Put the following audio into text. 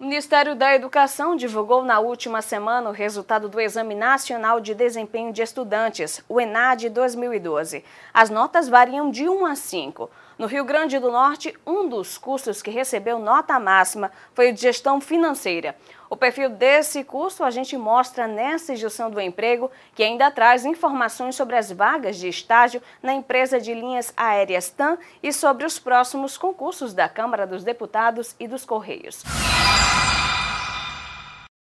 O Ministério da Educação divulgou na última semana o resultado do Exame Nacional de Desempenho de Estudantes, o ENAD 2012. As notas variam de 1 a 5. No Rio Grande do Norte, um dos cursos que recebeu nota máxima foi o de Gestão Financeira. O perfil desse curso a gente mostra nessa edição do emprego, que ainda traz informações sobre as vagas de estágio na empresa de linhas aéreas TAM e sobre os próximos concursos da Câmara dos Deputados e dos Correios.